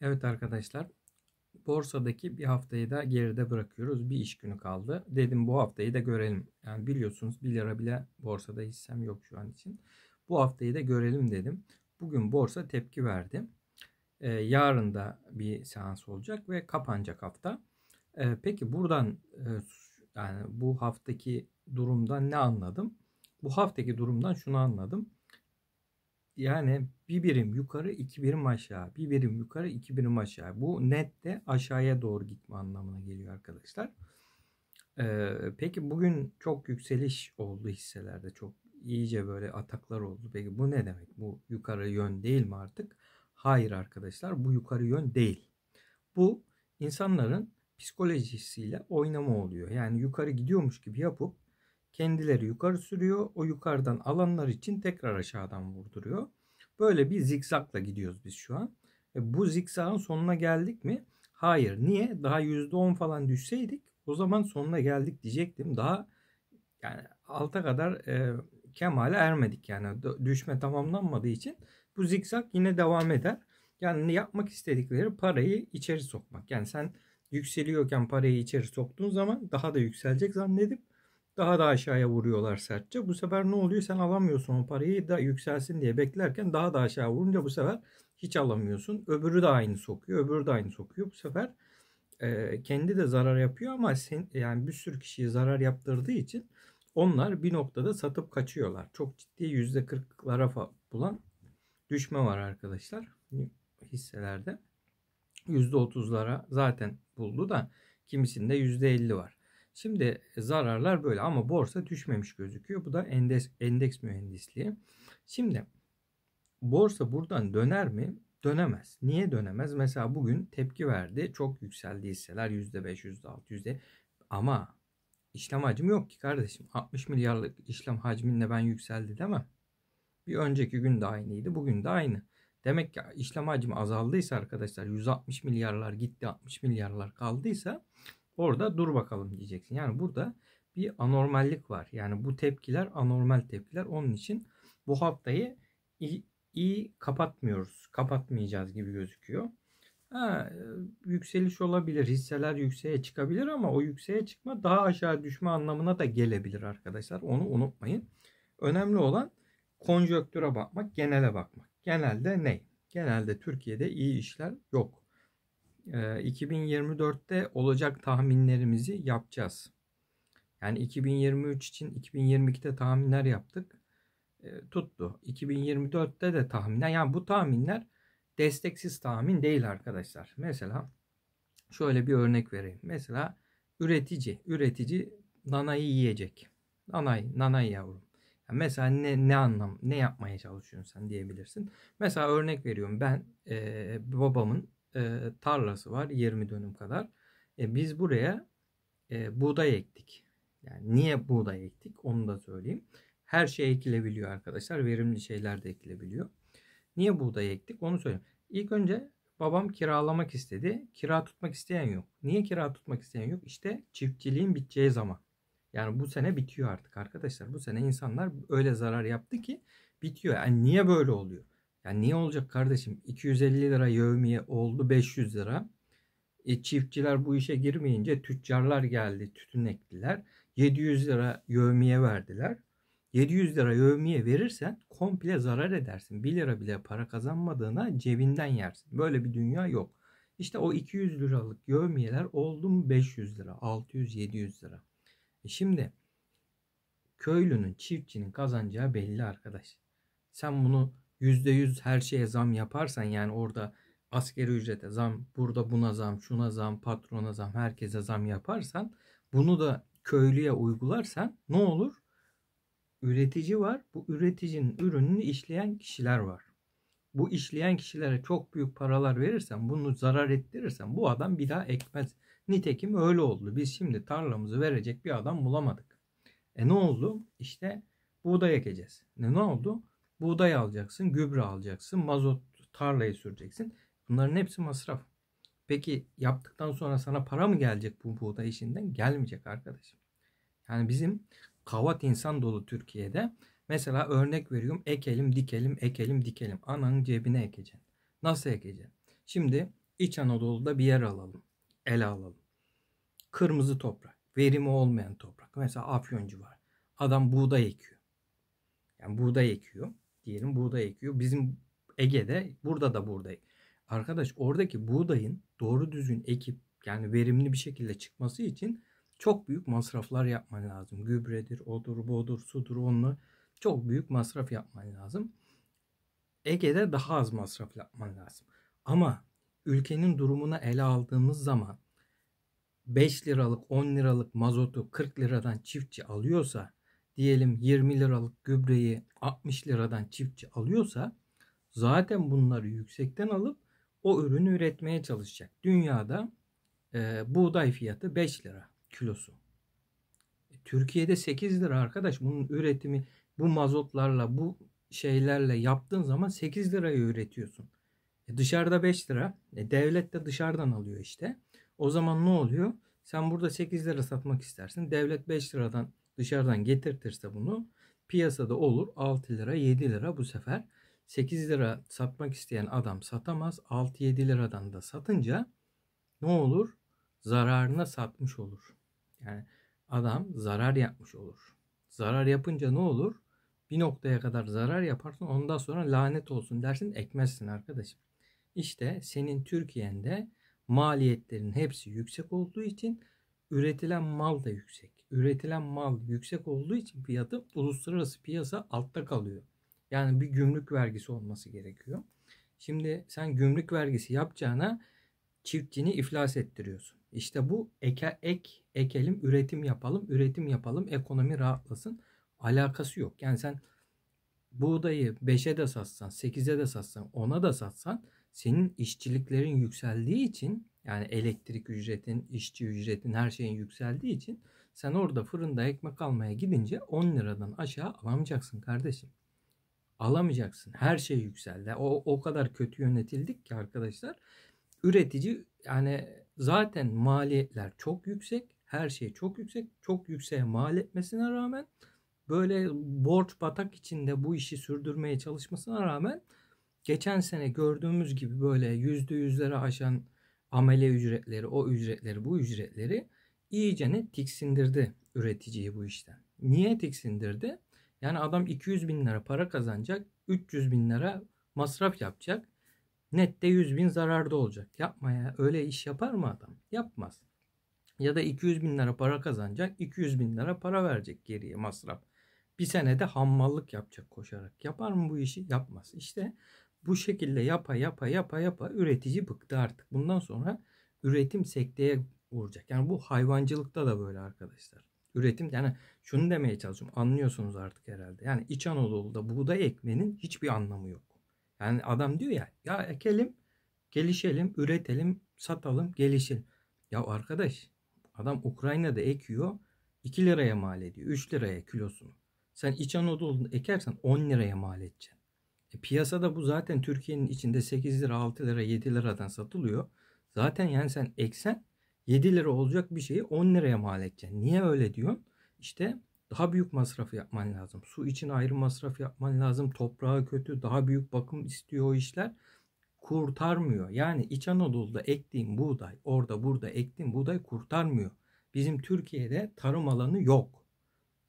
Evet arkadaşlar borsadaki bir haftayı da geride bırakıyoruz. Bir iş günü kaldı. Dedim bu haftayı da görelim. Yani biliyorsunuz 1 lira bile borsada hissem yok şu an için. Bu haftayı da görelim dedim. Bugün borsa tepki verdi. Ee, yarın da bir seans olacak ve kapanacak hafta. Ee, peki buradan e, yani bu haftaki durumdan ne anladım? Bu haftaki durumdan şunu anladım. Yani bir birim yukarı, iki birim aşağı. Bir birim yukarı, iki birim aşağı. Bu net de aşağıya doğru gitme anlamına geliyor arkadaşlar. Ee, peki bugün çok yükseliş oldu hisselerde. Çok iyice böyle ataklar oldu. Peki bu ne demek? Bu yukarı yön değil mi artık? Hayır arkadaşlar bu yukarı yön değil. Bu insanların psikolojisiyle oynama oluyor. Yani yukarı gidiyormuş gibi yapıp Kendileri yukarı sürüyor. O yukarıdan alanlar için tekrar aşağıdan vurduruyor. Böyle bir zikzakla gidiyoruz biz şu an. E bu zikzakın sonuna geldik mi? Hayır. Niye? Daha %10 falan düşseydik o zaman sonuna geldik diyecektim. Daha yani alta kadar e, kemale ermedik yani düşme tamamlanmadığı için bu zikzak yine devam eder. Yani yapmak istedikleri parayı içeri sokmak. Yani sen yükseliyorken parayı içeri soktuğun zaman daha da yükselecek zannedip daha da aşağıya vuruyorlar sertçe. Bu sefer ne oluyor? Sen alamıyorsun o parayı da yükselsin diye beklerken daha da aşağı vurunca bu sefer hiç alamıyorsun. Öbürü de aynı sokuyor. Öbürü de aynı sokuyor. Bu sefer e, kendi de zarar yapıyor ama sen, yani bir sürü kişiye zarar yaptırdığı için onlar bir noktada satıp kaçıyorlar. Çok ciddi yüzde kırklara bulan düşme var arkadaşlar hani hisselerde. Yüzde otuzlara zaten buldu da kimisinde yüzde elli var. Şimdi e, zararlar böyle ama borsa düşmemiş gözüküyor. Bu da endeks, endeks mühendisliği. Şimdi borsa buradan döner mi? Dönemez. Niye dönemez? Mesela bugün tepki verdi. Çok yükseldi hisseler %5, %6, %7. Ama işlem hacmi yok ki kardeşim. 60 milyarlık işlem hacminle ben yükseldi değil mi? Bir önceki gün de aynıydı. Bugün de aynı. Demek ki işlem hacmi azaldıysa arkadaşlar 160 milyarlar gitti 60 milyarlar kaldıysa Orada dur bakalım diyeceksin. Yani burada bir anormallik var. Yani bu tepkiler anormal tepkiler. Onun için bu haftayı iyi, iyi kapatmıyoruz. Kapatmayacağız gibi gözüküyor. Ha, e, yükseliş olabilir. Hisseler yükseğe çıkabilir ama o yükseğe çıkma daha aşağı düşme anlamına da gelebilir arkadaşlar. Onu unutmayın. Önemli olan konjöktüre bakmak, genele bakmak. Genelde ne? Genelde Türkiye'de iyi işler yok. 2024'te ee, olacak tahminlerimizi yapacağız. Yani 2023 için 2022'de tahminler yaptık. Ee, tuttu. 2024'te de tahminler. Yani bu tahminler desteksiz tahmin değil arkadaşlar. Mesela şöyle bir örnek vereyim. Mesela üretici. Üretici nanayı yiyecek. Nanay, nanay yavrum. Yani mesela ne, ne anlam, ne yapmaya çalışıyorsun sen diyebilirsin. Mesela örnek veriyorum ben e, babamın e, tarlası var 20 dönüm kadar. E, biz buraya e, buğday ektik. Yani niye buğday ektik onu da söyleyeyim. Her şey ekilebiliyor arkadaşlar. Verimli şeyler de ekilebiliyor. Niye buğday ektik onu söyleyeyim. İlk önce babam kiralamak istedi. Kira tutmak isteyen yok. Niye kira tutmak isteyen yok? İşte çiftçiliğin biteceği zaman. Yani bu sene bitiyor artık arkadaşlar. Bu sene insanlar öyle zarar yaptı ki bitiyor. Yani niye böyle oluyor? Yani niye olacak kardeşim? 250 lira yevmiye oldu 500 lira. E, çiftçiler bu işe girmeyince tüccarlar geldi, tütün ektiler. 700 lira yevmiye verdiler. 700 lira yevmiye verirsen komple zarar edersin. 1 lira bile para kazanmadığına cebinden yersin. Böyle bir dünya yok. İşte o 200 liralık yevmiyeler oldu mu 500 lira, 600-700 lira. E şimdi köylünün, çiftçinin kazanacağı belli arkadaş. Sen bunu %100 her şeye zam yaparsan yani orada askeri ücrete zam, burada buna zam, şuna zam, patrona zam, herkese zam yaparsan bunu da köylüye uygularsan ne olur? Üretici var. Bu üreticinin ürününü işleyen kişiler var. Bu işleyen kişilere çok büyük paralar verirsen, bunu zarar ettirirsen bu adam bir daha ekmez. Nitekim öyle oldu. Biz şimdi tarlamızı verecek bir adam bulamadık. E ne oldu? İşte buğday ekeceğiz. Ne, ne oldu? Buğday alacaksın, gübre alacaksın, mazot tarlaya süreceksin. Bunların hepsi masraf. Peki yaptıktan sonra sana para mı gelecek bu buğday işinden? Gelmeyecek arkadaşım. Yani bizim kavat insan dolu Türkiye'de mesela örnek veriyorum ekelim dikelim ekelim dikelim. Ananın cebine ekeceksin. Nasıl ekeceksin? Şimdi İç Anadolu'da bir yer alalım. el alalım. Kırmızı toprak. Verimi olmayan toprak. Mesela Afyon civarı. Adam buğday ekiyor. Yani buğday ekiyor diyelim buğday ekiyor. Bizim Ege'de burada da buğday. Arkadaş oradaki buğdayın doğru düzgün ekip yani verimli bir şekilde çıkması için çok büyük masraflar yapman lazım. Gübredir, odur, budur, sudur onlu. çok büyük masraf yapman lazım. Ege'de daha az masraf yapman lazım. Ama ülkenin durumuna ele aldığımız zaman 5 liralık 10 liralık mazotu 40 liradan çiftçi alıyorsa diyelim 20 liralık gübreyi 60 liradan çiftçi alıyorsa zaten bunları yüksekten alıp o ürünü üretmeye çalışacak. Dünyada e, buğday fiyatı 5 lira kilosu. E, Türkiye'de 8 lira arkadaş bunun üretimi bu mazotlarla bu şeylerle yaptığın zaman 8 liraya üretiyorsun. E dışarıda 5 lira. E devlet de dışarıdan alıyor işte. O zaman ne oluyor? Sen burada 8 lira satmak istersin. Devlet 5 liradan dışarıdan getirtirse bunu piyasada olur 6 lira 7 lira bu sefer 8 lira satmak isteyen adam satamaz 6-7 liradan da satınca ne olur zararına satmış olur. Yani adam zarar yapmış olur. Zarar yapınca ne olur? Bir noktaya kadar zarar yaparsın ondan sonra lanet olsun dersin ekmezsin arkadaşım. İşte senin Türkiye'nde maliyetlerin hepsi yüksek olduğu için üretilen mal da yüksek üretilen mal yüksek olduğu için fiyatı uluslararası piyasa altta kalıyor. Yani bir gümrük vergisi olması gerekiyor. Şimdi sen gümrük vergisi yapacağına çiftçini iflas ettiriyorsun. İşte bu eke, ek, ekelim, üretim yapalım, üretim yapalım, ekonomi rahatlasın. Alakası yok. Yani sen buğdayı 5'e de satsan, 8'e de satsan, 10'a da satsan senin işçiliklerin yükseldiği için yani elektrik ücretin, işçi ücretin her şeyin yükseldiği için sen orada fırında ekmek almaya gidince 10 liradan aşağı alamayacaksın kardeşim. Alamayacaksın. Her şey yükseldi. O, o kadar kötü yönetildik ki arkadaşlar. Üretici yani zaten maliyetler çok yüksek. Her şey çok yüksek. Çok yükseğe mal etmesine rağmen böyle borç batak içinde bu işi sürdürmeye çalışmasına rağmen geçen sene gördüğümüz gibi böyle yüzde yüzlere aşan amele ücretleri, o ücretleri, bu ücretleri iyicene tiksindirdi üreticiyi bu işten. Niye tiksindirdi? Yani adam 200 bin lira para kazanacak, 300 bin lira masraf yapacak. Nette 100 bin zararda olacak. Yapmaya öyle iş yapar mı adam? Yapmaz. Ya da 200 bin lira para kazanacak, 200 bin lira para verecek geriye masraf. Bir senede hammallık yapacak koşarak. Yapar mı bu işi? Yapmaz. İşte bu şekilde yapa yapa yapa yapa üretici bıktı artık. Bundan sonra üretim sekteye vuracak. Yani bu hayvancılıkta da böyle arkadaşlar. Üretim yani şunu demeye çalışıyorum. Anlıyorsunuz artık herhalde. Yani İç Anadolu'da buğday ekmenin hiçbir anlamı yok. Yani adam diyor ya ya ekelim, gelişelim, üretelim, satalım, gelişelim. Ya arkadaş adam Ukrayna'da ekiyor 2 liraya mal ediyor. 3 liraya kilosunu. Sen İç Anadolu'da ekersen 10 liraya mal edeceksin. E piyasada bu zaten Türkiye'nin içinde 8 lira, 6 lira, 7 liradan satılıyor. Zaten yani sen eksen 7 lira olacak bir şeyi 10 liraya mal edeceksin. Niye öyle diyorsun? İşte daha büyük masrafı yapman lazım. Su için ayrı masraf yapman lazım. Toprağı kötü, daha büyük bakım istiyor o işler. Kurtarmıyor. Yani İç Anadolu'da ektiğin buğday, orada burada ektiğin buğday kurtarmıyor. Bizim Türkiye'de tarım alanı yok.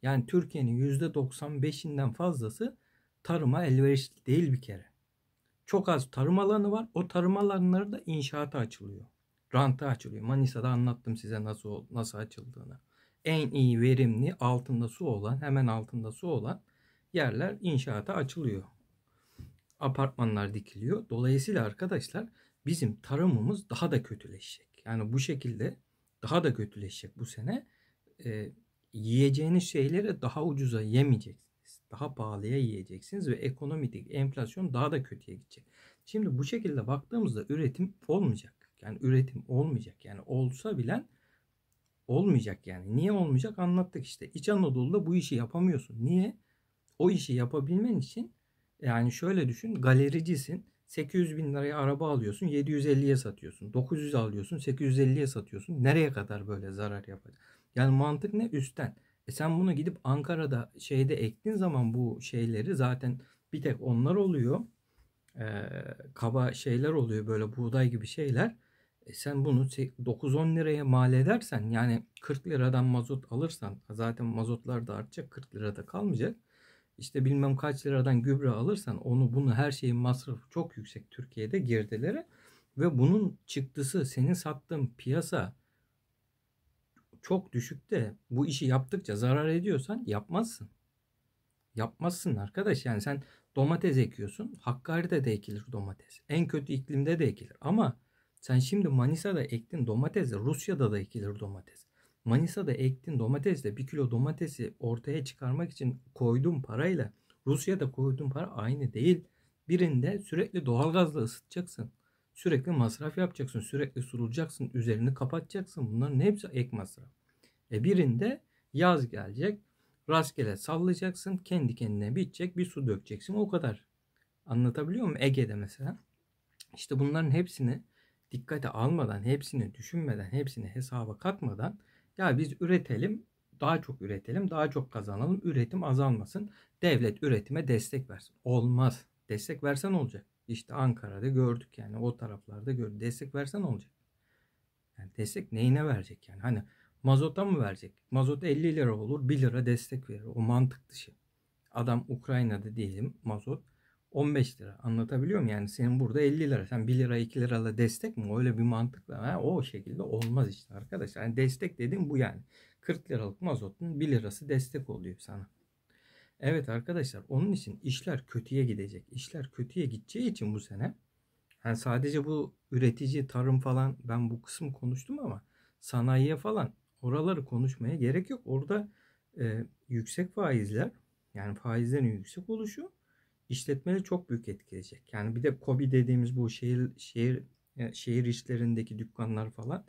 Yani Türkiye'nin %95'inden fazlası tarıma elverişli değil bir kere. Çok az tarım alanı var. O tarım alanları da inşaata açılıyor ranta açılıyor. Manisa'da anlattım size nasıl nasıl açıldığını. En iyi verimli altında su olan, hemen altında su olan yerler inşaata açılıyor. Apartmanlar dikiliyor. Dolayısıyla arkadaşlar bizim tarımımız daha da kötüleşecek. Yani bu şekilde daha da kötüleşecek bu sene. E, yiyeceğiniz şeyleri daha ucuza yemeyeceksiniz. Daha pahalıya yiyeceksiniz ve ekonomik enflasyon daha da kötüye gidecek. Şimdi bu şekilde baktığımızda üretim olmayacak. Yani üretim olmayacak. Yani olsa bilen olmayacak yani. Niye olmayacak anlattık işte. İç Anadolu'da bu işi yapamıyorsun. Niye? O işi yapabilmen için yani şöyle düşün galericisin. 800 bin liraya araba alıyorsun 750'ye satıyorsun. 900 alıyorsun 850'ye satıyorsun. Nereye kadar böyle zarar yapacak? Yani mantık ne? Üstten. E sen bunu gidip Ankara'da şeyde ektin zaman bu şeyleri zaten bir tek onlar oluyor. Ee, kaba şeyler oluyor böyle buğday gibi şeyler. E sen bunu 9-10 liraya mal edersen yani 40 liradan mazot alırsan zaten mazotlar da artacak 40 lirada kalmayacak. İşte bilmem kaç liradan gübre alırsan onu bunu her şeyin masrafı çok yüksek Türkiye'de girdilere ve bunun çıktısı senin sattığın piyasa çok düşükte bu işi yaptıkça zarar ediyorsan yapmazsın. Yapmazsın arkadaş yani sen domates ekiyorsun. Hakkari'de de ekilir domates. En kötü iklimde de ekilir ama sen şimdi Manisa'da ektin domatesle, Rusya'da da ekilir domates. Manisa'da ektin domatesle bir kilo domatesi ortaya çıkarmak için koyduğun parayla Rusya'da koyduğun para aynı değil. Birinde sürekli doğalgazla ısıtacaksın. Sürekli masraf yapacaksın. Sürekli sulacaksın. Üzerini kapatacaksın. Bunların hepsi ek masraf. E birinde yaz gelecek. Rastgele sallayacaksın. Kendi kendine bitecek. Bir su dökeceksin. O kadar. Anlatabiliyor muyum? Ege'de mesela. İşte bunların hepsini dikkate almadan, hepsini düşünmeden, hepsini hesaba katmadan ya biz üretelim, daha çok üretelim, daha çok kazanalım, üretim azalmasın, devlet üretime destek versin. Olmaz. Destek versen olacak. İşte Ankara'da gördük yani o taraflarda gördük. Destek versen olacak. Yani destek neyine verecek yani? Hani mazota mı verecek? Mazot 50 lira olur 1 lira destek verir. O mantık dışı. Adam Ukrayna'da diyelim mazot 15 lira. Anlatabiliyor muyum? Yani senin burada 50 lira. Sen 1 lira 2 lirayla destek mi? Öyle bir mantıkla. Ha? O şekilde olmaz işte arkadaşlar. Yani destek dedim bu yani. 40 liralık mazotun 1 lirası destek oluyor sana. Evet arkadaşlar onun için işler kötüye gidecek. İşler kötüye gideceği için bu sene yani sadece bu üretici, tarım falan ben bu kısmı konuştum ama sanayiye falan oraları konuşmaya gerek yok. Orada e, yüksek faizler yani faizlerin yüksek oluşu işletmeleri çok büyük etkileyecek. Yani bir de kobi dediğimiz bu şehir şehir yani e, şehir işlerindeki dükkanlar falan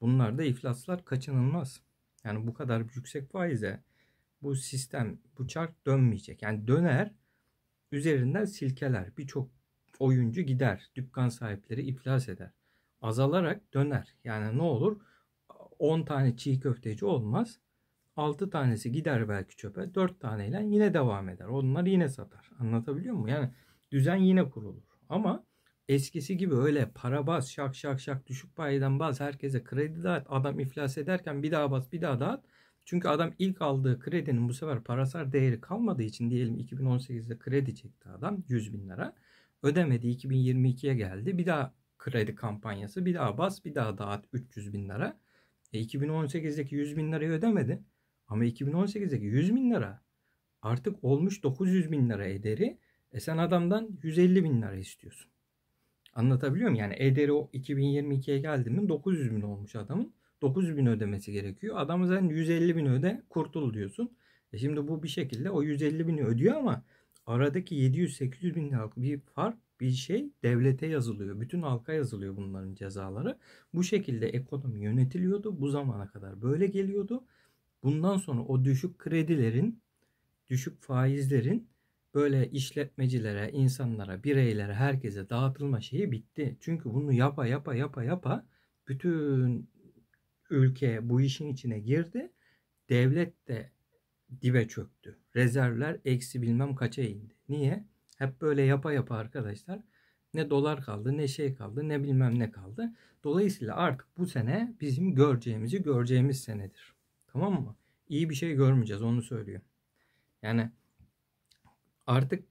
bunlar da iflaslar kaçınılmaz. Yani bu kadar yüksek faize bu sistem bu çark dönmeyecek. Yani döner üzerinden silkeler. Birçok oyuncu gider. Dükkan sahipleri iflas eder. Azalarak döner. Yani ne olur 10 tane çiğ köfteci olmaz. 6 tanesi gider belki çöpe. 4 taneyle yine devam eder. Onlar yine satar. Anlatabiliyor muyum? Yani düzen yine kurulur. Ama eskisi gibi öyle para bas şak şak şak düşük paydan bas herkese kredi dağıt. Adam iflas ederken bir daha bas bir daha dağıt. Çünkü adam ilk aldığı kredinin bu sefer parasal değeri kalmadığı için diyelim 2018'de kredi çekti adam 100 bin lira. Ödemedi 2022'ye geldi. Bir daha kredi kampanyası bir daha bas bir daha dağıt 300 bin lira. E 2018'deki 100 bin lirayı ödemedi. Ama 2018'deki 100 bin lira artık olmuş 900 bin lira ederi. E sen adamdan 150 bin lira istiyorsun. Anlatabiliyor muyum? Yani ederi o 2022'ye geldi mi 900 bin olmuş adamın. 900 bin ödemesi gerekiyor. Adamı sen 150 bin öde kurtul diyorsun. E şimdi bu bir şekilde o 150 bini ödüyor ama aradaki 700-800 bin liralık bir fark bir şey devlete yazılıyor. Bütün halka yazılıyor bunların cezaları. Bu şekilde ekonomi yönetiliyordu. Bu zamana kadar böyle geliyordu bundan sonra o düşük kredilerin, düşük faizlerin böyle işletmecilere, insanlara, bireylere, herkese dağıtılma şeyi bitti. Çünkü bunu yapa yapa yapa yapa bütün ülke bu işin içine girdi. Devlet de dibe çöktü. Rezervler eksi bilmem kaça indi. Niye? Hep böyle yapa yapa arkadaşlar ne dolar kaldı ne şey kaldı ne bilmem ne kaldı. Dolayısıyla artık bu sene bizim göreceğimizi göreceğimiz senedir. Tamam mı? İyi bir şey görmeyeceğiz onu söylüyor. Yani artık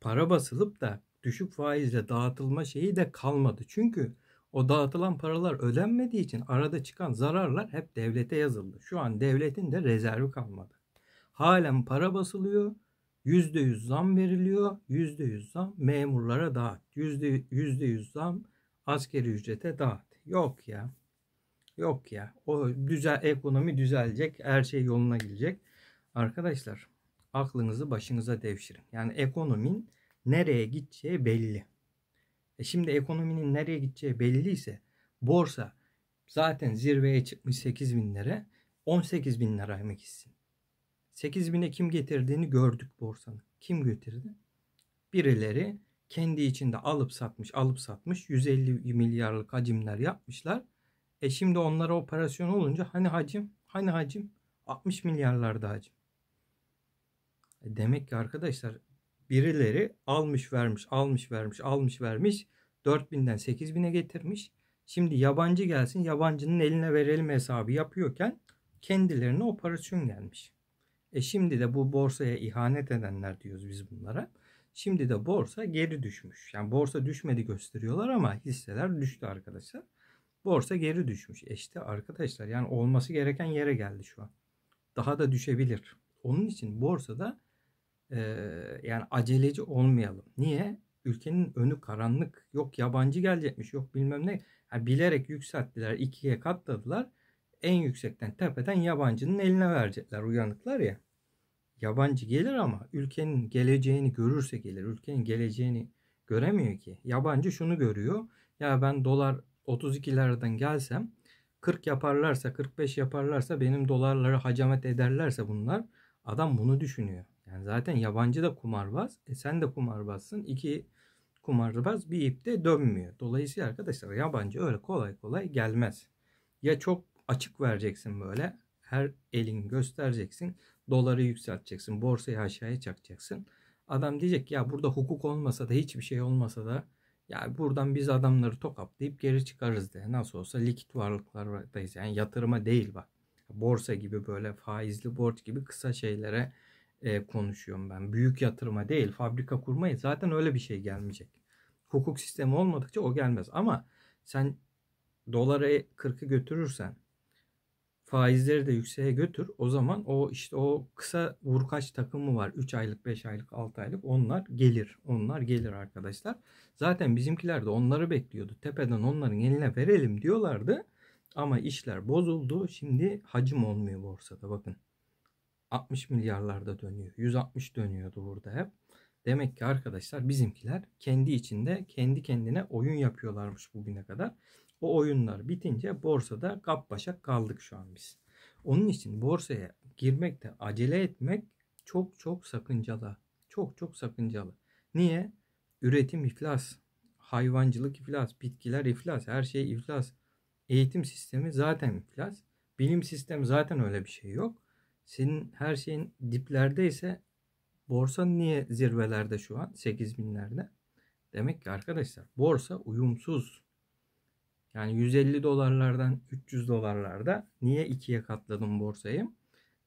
para basılıp da düşük faizle dağıtılma şeyi de kalmadı. Çünkü o dağıtılan paralar ödenmediği için arada çıkan zararlar hep devlete yazıldı. Şu an devletin de rezervi kalmadı. Halen para basılıyor. %100 zam veriliyor. %100 zam memurlara dağıt. %100 zam askeri ücrete dağıt. Yok ya. Yok ya. O düzel ekonomi düzelecek. Her şey yoluna gidecek Arkadaşlar aklınızı başınıza devşirin. Yani ekonominin nereye gideceği belli. E şimdi ekonominin nereye gideceği belliyse borsa zaten zirveye çıkmış 8 bin lira 18 bin lira mı gitsin? 8 bine kim getirdiğini gördük borsanın. Kim getirdi? Birileri kendi içinde alıp satmış alıp satmış 150 milyarlık hacimler yapmışlar. E şimdi onlara operasyon olunca hani hacim? Hani hacim? 60 milyarlarda hacim. E demek ki arkadaşlar birileri almış vermiş, almış vermiş, almış vermiş. 4000'den 8000'e getirmiş. Şimdi yabancı gelsin yabancının eline verelim hesabı yapıyorken kendilerine operasyon gelmiş. E şimdi de bu borsaya ihanet edenler diyoruz biz bunlara. Şimdi de borsa geri düşmüş. Yani borsa düşmedi gösteriyorlar ama hisseler düştü arkadaşlar. Borsa geri düşmüş. E işte arkadaşlar yani olması gereken yere geldi şu an. Daha da düşebilir. Onun için borsada e, yani aceleci olmayalım. Niye? Ülkenin önü karanlık. Yok yabancı gelecekmiş. Yok bilmem ne. Yani bilerek yükselttiler. ikiye katladılar. En yüksekten tepeden yabancının eline verecekler. Uyanıklar ya. Yabancı gelir ama ülkenin geleceğini görürse gelir. Ülkenin geleceğini göremiyor ki. Yabancı şunu görüyor. Ya ben dolar 32'lerden gelsem 40 yaparlarsa 45 yaparlarsa benim dolarları hacamet ederlerse bunlar adam bunu düşünüyor. Yani zaten yabancı da kumarbaz. E sen de kumarbazsın. İki kumarbaz bir ipte dönmüyor. Dolayısıyla arkadaşlar yabancı öyle kolay kolay gelmez. Ya çok açık vereceksin böyle. Her elin göstereceksin. Doları yükselteceksin. Borsayı aşağıya çakacaksın. Adam diyecek ya burada hukuk olmasa da hiçbir şey olmasa da yani buradan biz adamları tokatlayıp geri çıkarız diye. Nasıl olsa likit varlıklardayız. Yani yatırıma değil bak. Borsa gibi böyle faizli borç gibi kısa şeylere e, konuşuyorum ben. Büyük yatırıma değil fabrika kurmayı zaten öyle bir şey gelmeyecek. Hukuk sistemi olmadıkça o gelmez. Ama sen dolara 40'ı götürürsen faizleri de yükseğe götür. O zaman o işte o kısa vurkaç takımı var. 3 aylık, 5 aylık, 6 aylık onlar gelir. Onlar gelir arkadaşlar. Zaten bizimkiler de onları bekliyordu. Tepeden onların eline verelim diyorlardı. Ama işler bozuldu. Şimdi hacim olmuyor borsada bakın. 60 milyarlarda dönüyor. 160 dönüyordu burada hep. Demek ki arkadaşlar bizimkiler kendi içinde kendi kendine oyun yapıyorlarmış bugüne kadar. O oyunlar bitince borsada kap başak kaldık şu an biz. Onun için borsaya girmekte acele etmek çok çok sakıncalı. Çok çok sakıncalı. Niye? Üretim iflas, hayvancılık iflas, bitkiler iflas, her şey iflas. Eğitim sistemi zaten iflas. Bilim sistemi zaten öyle bir şey yok. Senin her şeyin diplerdeyse borsa niye zirvelerde şu an 8 binlerde? Demek ki arkadaşlar borsa uyumsuz. Yani 150 dolarlardan 300 dolarlarda niye ikiye katladım borsayı?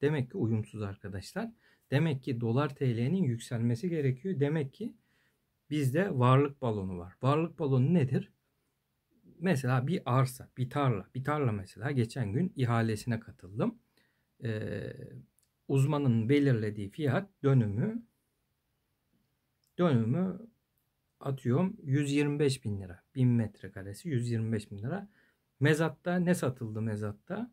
Demek ki uyumsuz arkadaşlar. Demek ki dolar TL'nin yükselmesi gerekiyor. Demek ki bizde varlık balonu var. Varlık balonu nedir? Mesela bir arsa, bir tarla. Bir tarla mesela geçen gün ihalesine katıldım. Ee, uzmanın belirlediği fiyat dönümü dönümü atıyorum 125 bin lira. 1000 metrekaresi 125 bin lira. Mezatta ne satıldı mezatta?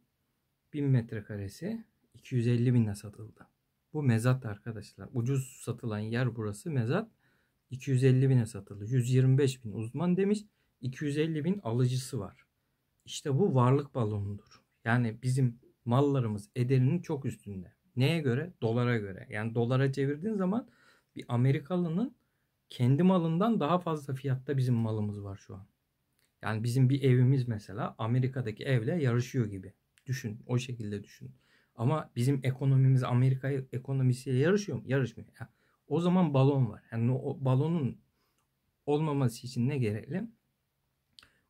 1000 metrekaresi 250 bine satıldı. Bu mezat arkadaşlar. Ucuz satılan yer burası mezat. 250 bine satıldı. 125 bin uzman demiş. 250 bin alıcısı var. İşte bu varlık balonudur. Yani bizim mallarımız ederinin çok üstünde. Neye göre? Dolara göre. Yani dolara çevirdiğin zaman bir Amerikalının kendi malından daha fazla fiyatta bizim malımız var şu an. Yani bizim bir evimiz mesela Amerika'daki evle yarışıyor gibi. Düşün o şekilde düşün. Ama bizim ekonomimiz Amerika ekonomisiyle yarışıyor mu? Yarışmıyor. o zaman balon var. Yani o balonun olmaması için ne gerekli?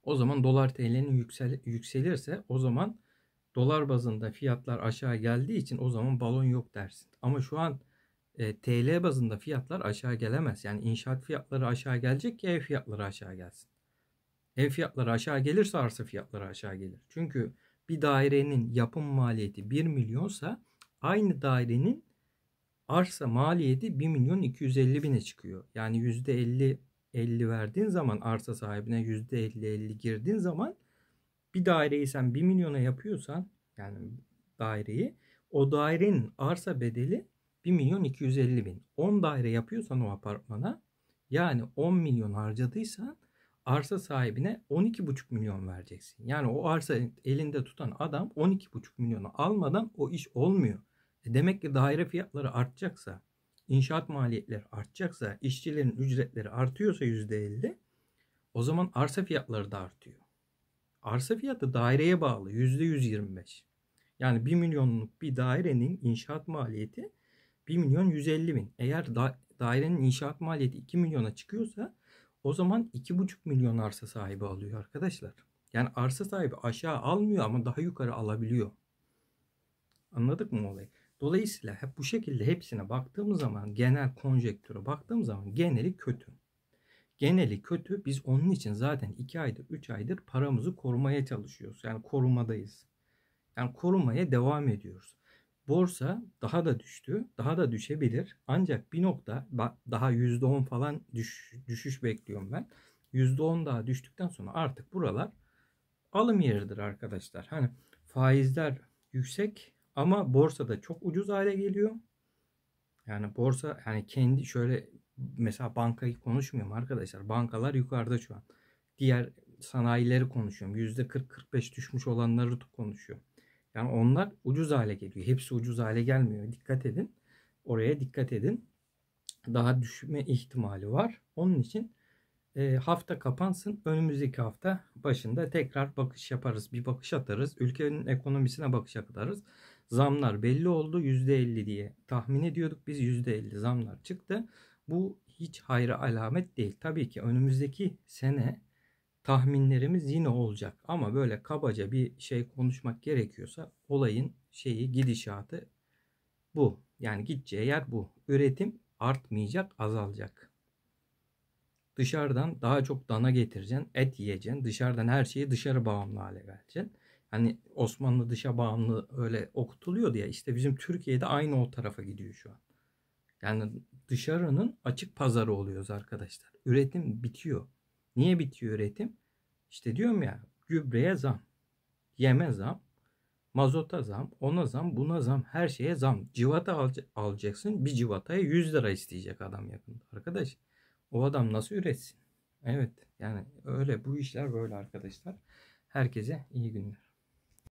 O zaman dolar TL'nin yüksel, yükselirse o zaman dolar bazında fiyatlar aşağı geldiği için o zaman balon yok dersin. Ama şu an e, TL bazında fiyatlar aşağı gelemez. Yani inşaat fiyatları aşağı gelecek ki ev fiyatları aşağı gelsin. Ev fiyatları aşağı gelirse arsa fiyatları aşağı gelir. Çünkü bir dairenin yapım maliyeti 1 milyonsa aynı dairenin arsa maliyeti 1 milyon 250 bine çıkıyor. Yani %50 50 verdiğin zaman arsa sahibine %50-50 girdiğin zaman bir daireyi sen 1 milyona yapıyorsan yani daireyi o dairenin arsa bedeli 1 milyon 250 bin. 10 daire yapıyorsan o apartmana yani 10 milyon harcadıysan arsa sahibine 12,5 milyon vereceksin. Yani o arsa elinde tutan adam 12,5 milyonu almadan o iş olmuyor. E demek ki daire fiyatları artacaksa, inşaat maliyetleri artacaksa, işçilerin ücretleri artıyorsa %50 o zaman arsa fiyatları da artıyor. Arsa fiyatı daireye bağlı %125. Yani 1 milyonluk bir dairenin inşaat maliyeti 1 milyon 150 bin. Eğer da, dairenin inşaat maliyeti 2 milyona çıkıyorsa o zaman 2,5 milyon arsa sahibi alıyor arkadaşlar. Yani arsa sahibi aşağı almıyor ama daha yukarı alabiliyor. Anladık mı olayı? Dolayısıyla hep bu şekilde hepsine baktığımız zaman genel konjektüre baktığımız zaman geneli kötü. Geneli kötü biz onun için zaten 2 aydır 3 aydır paramızı korumaya çalışıyoruz. Yani korumadayız. Yani korumaya devam ediyoruz borsa daha da düştü. Daha da düşebilir. Ancak bir nokta daha %10 falan düş, düşüş bekliyorum ben. %10 daha düştükten sonra artık buralar alım yeridir arkadaşlar. Hani faizler yüksek ama borsada çok ucuz hale geliyor. Yani borsa yani kendi şöyle mesela bankayı konuşmuyorum arkadaşlar. Bankalar yukarıda şu an. Diğer sanayileri konuşuyorum. %40-45 düşmüş olanları konuşuyorum. Yani onlar ucuz hale geliyor. Hepsi ucuz hale gelmiyor. Dikkat edin. Oraya dikkat edin. Daha düşme ihtimali var. Onun için e, hafta kapansın. Önümüzdeki hafta başında tekrar bakış yaparız. Bir bakış atarız. Ülkenin ekonomisine bakış atarız. Zamlar belli oldu. %50 diye tahmin ediyorduk. Biz %50 zamlar çıktı. Bu hiç hayra alamet değil. Tabii ki önümüzdeki sene tahminlerimiz yine olacak. Ama böyle kabaca bir şey konuşmak gerekiyorsa olayın şeyi gidişatı bu. Yani gideceği yer bu. Üretim artmayacak, azalacak. Dışarıdan daha çok dana getireceksin, et yiyeceksin. Dışarıdan her şeyi dışarı bağımlı hale geleceksin. Hani Osmanlı dışa bağımlı öyle okutuluyordu ya işte bizim Türkiye'de aynı o tarafa gidiyor şu an. Yani dışarının açık pazarı oluyoruz arkadaşlar. Üretim bitiyor. Niye bitiyor üretim? İşte diyorum ya gübreye zam, yeme zam, mazota zam, ona zam, buna zam, her şeye zam. Civata alacaksın. Bir civataya 100 lira isteyecek adam yakında. Arkadaş o adam nasıl üretsin? Evet yani öyle bu işler böyle arkadaşlar. Herkese iyi günler.